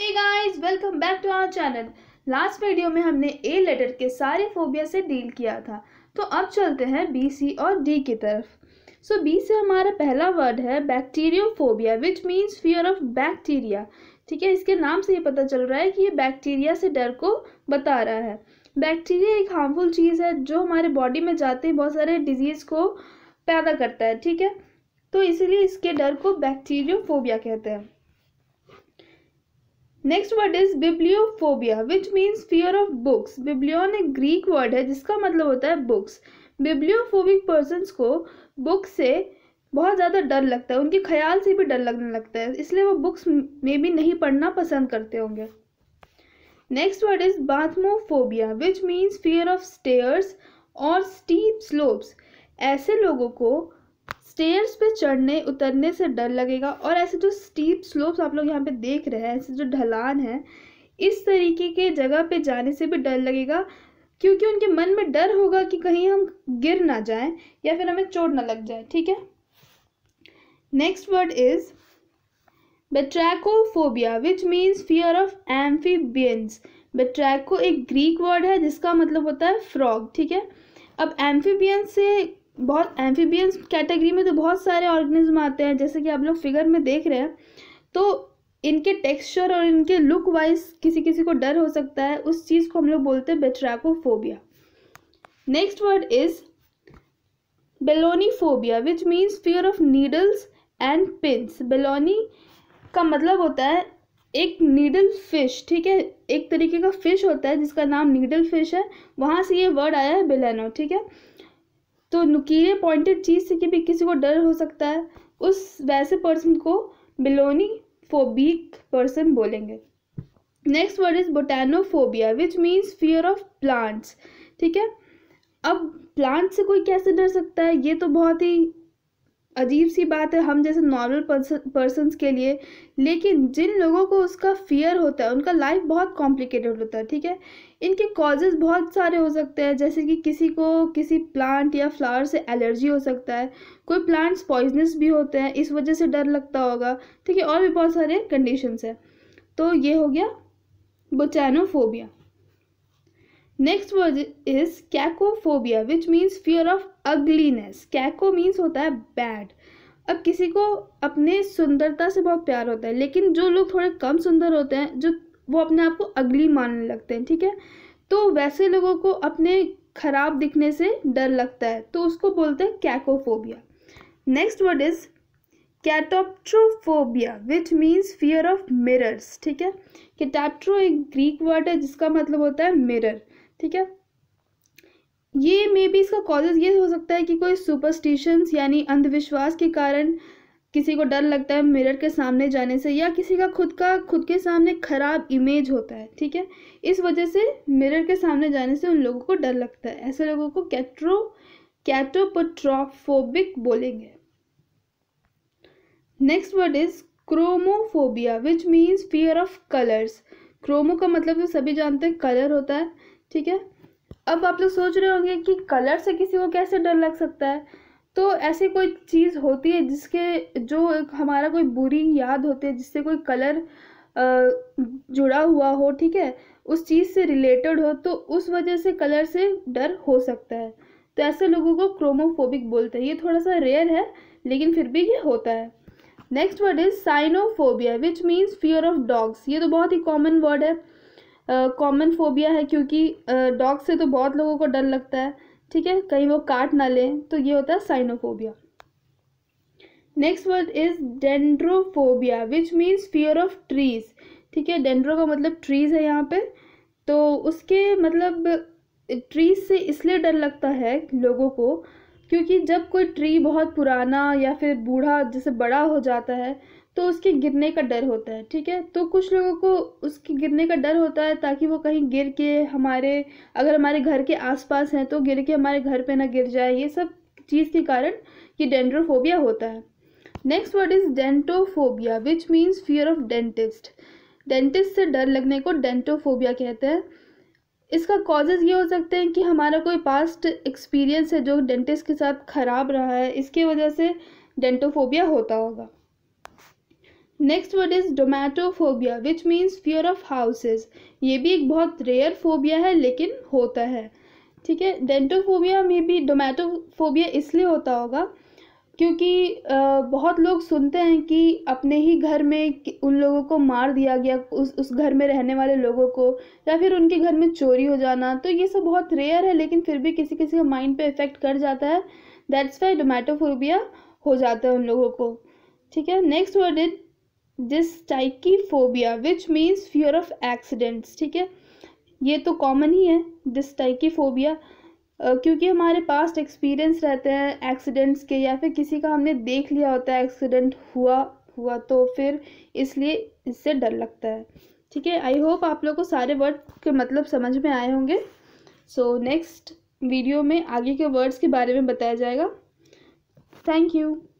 guys welcome back to our channel last video में हमने a letter के सारे फोबिया से डील किया था तो अब चलते हैं बी सी और डी की तरफ सो बी से हमारा पहला वर्ड है bacteriophobia which means fear of bacteria ठीक है इसके नाम से ये पता चल रहा है कि ये बैक्टीरिया से डर को बता रहा है बैक्टीरिया एक हार्मफुल चीज़ है जो हमारे बॉडी में जाते बहुत सारे डिजीज़ को पैदा करता है ठीक है तो इसीलिए इसके डर को बैक्टीरियोफोबिया कहते हैं next word is bibliophobia which means fear of books biblion एक ग्रीक वर्ड है जिसका मतलब होता है बुक्स बिब्लियोफोबिक पर्सनस को बुक्स से बहुत ज़्यादा डर लगता है उनके ख्याल से भी डर लगने लगता है इसलिए वो बुक्स में भी नहीं पढ़ना पसंद करते होंगे next word is bathmophobia which means fear of stairs और स्टीप स्लोप्स ऐसे लोगों को स्टेयर्स पे चढ़ने उतरने से डर लगेगा और ऐसे जो स्टीप स्लोप्स आप लोग यहाँ पे देख रहे हैं ऐसे जो ढलान है इस तरीके के जगह पे जाने से भी डर लगेगा क्योंकि उनके मन में डर होगा कि कहीं हम गिर ना जाए या फिर हमें चोट ना लग जाए ठीक है next word is batrachophobia which means fear of amphibians batracho एक ग्रीक वर्ड है जिसका मतलब होता है फ्रॉग ठीक है अब एम्फीबियंस से बहुत एम्फीबियंस कैटेगरी में तो बहुत सारे ऑर्गेनिज्म आते हैं जैसे कि आप लोग फिगर में देख रहे हैं तो इनके टेक्सचर और इनके लुक वाइज किसी किसी को डर हो सकता है उस चीज़ को हम लोग बोलते हैं batrachophobia next word is belonephobia which means fear of needles and pins belone का मतलब होता है एक नीडल फिश ठीक है एक तरीके का फिश होता है जिसका नाम नीडल फिश है वहाँ से ये वर्ड आया है बेलेनो ठीक है तो नुकीले पॉइंटेड चीज़ से भी किसी को डर हो सकता है उस वैसे पर्सन को बिलोनी फोबिक पर्सन बोलेंगे next word is botanophobia which means fear of plants ठीक है अब प्लांट से कोई कैसे डर सकता है ये तो बहुत ही अजीब सी बात है हम जैसे नॉर्मल पर्सन के लिए लेकिन जिन लोगों को उसका फियर होता है उनका लाइफ बहुत कॉम्प्लिकेटेड होता है ठीक है इनके कॉजेज़ बहुत सारे हो सकते हैं जैसे कि किसी को किसी प्लांट या फ्लावर से एलर्जी हो सकता है कोई प्लांट्स पॉइजनस भी होते हैं इस वजह से डर लगता होगा ठीक है और भी बहुत सारे कंडीशंस हैं तो ये हो गया botanophobia next word is cacophobia which means fear of ugliness caco means होता है बैड अब किसी को अपने सुंदरता से बहुत प्यार होता है लेकिन जो लोग थोड़े कम सुंदर होते हैं जो वो अपने आप को अगली मानने लगते हैं ठीक है तो वैसे लोगों को अपने खराब दिखने से डर लगता है तो उसको बोलते हैं cacophobia next word is catoptrophobia which means fear of mirrors ठीक है कैटाप्ट्रो एक ग्रीक वर्ड है जिसका मतलब होता है मिरर ठीक है ये मे बी इसका कॉजेज ये हो सकता है कि कोई सुपरस्टिशंस यानी अंधविश्वास के कारण किसी को डर लगता है मिरर के सामने जाने से या किसी का खुद का खुद के सामने खराब इमेज होता है ठीक है इस वजह से मिरर के सामने जाने से उन लोगों को डर लगता है ऐसे लोगों को कैट्रो कैटोपट्रोफोबिक बोलेंगे next word is chromophobia which means fear of colours chromo का मतलब तो सभी जानते हैं कलर होता है ठीक है अब आप लोग सोच रहे होंगे कि कलर से किसी को कैसे डर लग सकता है तो ऐसी कोई चीज़ होती है जिसके जो हमारा कोई बुरी याद होती है जिससे कोई कलर जुड़ा हुआ हो ठीक है उस चीज़ से रिलेटेड हो तो उस वजह से कलर से डर हो सकता है तो ऐसे लोगों को क्रोमोफोबिक बोलते हैं ये थोड़ा सा रेयर है लेकिन फिर भी ये होता है next word is cynophobia which means fear of dogs ये तो बहुत ही कॉमन वर्ड है कॉमन फोबिया है क्योंकि डॉग से तो बहुत लोगों को डर लगता है ठीक है कहीं वो काट ना लें तो ये होता है cynophobia next word is dendrophobia which means fear of trees ठीक है डेंड्रो का मतलब ट्रीज है यहाँ पे तो उसके मतलब ट्रीज से इसलिए डर लगता है लोगों को क्योंकि जब कोई ट्री बहुत पुराना या फिर बूढ़ा जैसे बड़ा हो जाता है तो उसके गिरने का डर होता है ठीक है तो कुछ लोगों को उसके गिरने का डर होता है ताकि वो कहीं गिर के हमारे अगर हमारे घर के आसपास हैं तो गिर के हमारे घर पे ना गिर जाए ये सब चीज़ के कारण ये डेंड्रोफोबिया होता है next word is dentophobia which means fear of dentist dentist से डर लगने को डेंटोफोबिया कहते हैं इसका कॉजेज़ ये हो सकते हैं कि हमारा कोई पास्ट एक्सपीरियंस है जो डेंटिस्ट के साथ ख़राब रहा है इसके वजह से डेंटोफोबिया होता होगा next word is domatophobia which means fear of houses ये भी एक बहुत रेयर फोबिया है लेकिन होता है ठीक है डेंटोफोबिया में भी डोमैटोफोबिया इसलिए होता होगा क्योंकि बहुत लोग सुनते हैं कि अपने ही घर में उन लोगों को मार दिया गया उस उस घर में रहने वाले लोगों को या फिर उनके घर में चोरी हो जाना तो ये सब बहुत रेयर है लेकिन फिर भी किसी किसी का माइंड पे इफ़ेक्ट कर जाता है दैट्स वाई डोमेटोफोबिया हो जाता है उन लोगों को ठीक है next word is this phobia which means fear of accidents ठीक है ये तो कॉमन ही है दिस फोबिया क्योंकि हमारे पास्ट एक्सपीरियंस रहते हैं एक्सीडेंट्स के या फिर किसी का हमने देख लिया होता है एक्सीडेंट हुआ हुआ तो फिर इसलिए इससे डर लगता है ठीक है आई होप आप लोग को सारे वर्ड के मतलब समझ में आए होंगे सो नेक्स्ट वीडियो में आगे के वर्ड्स के बारे में बताया जाएगा थैंक यू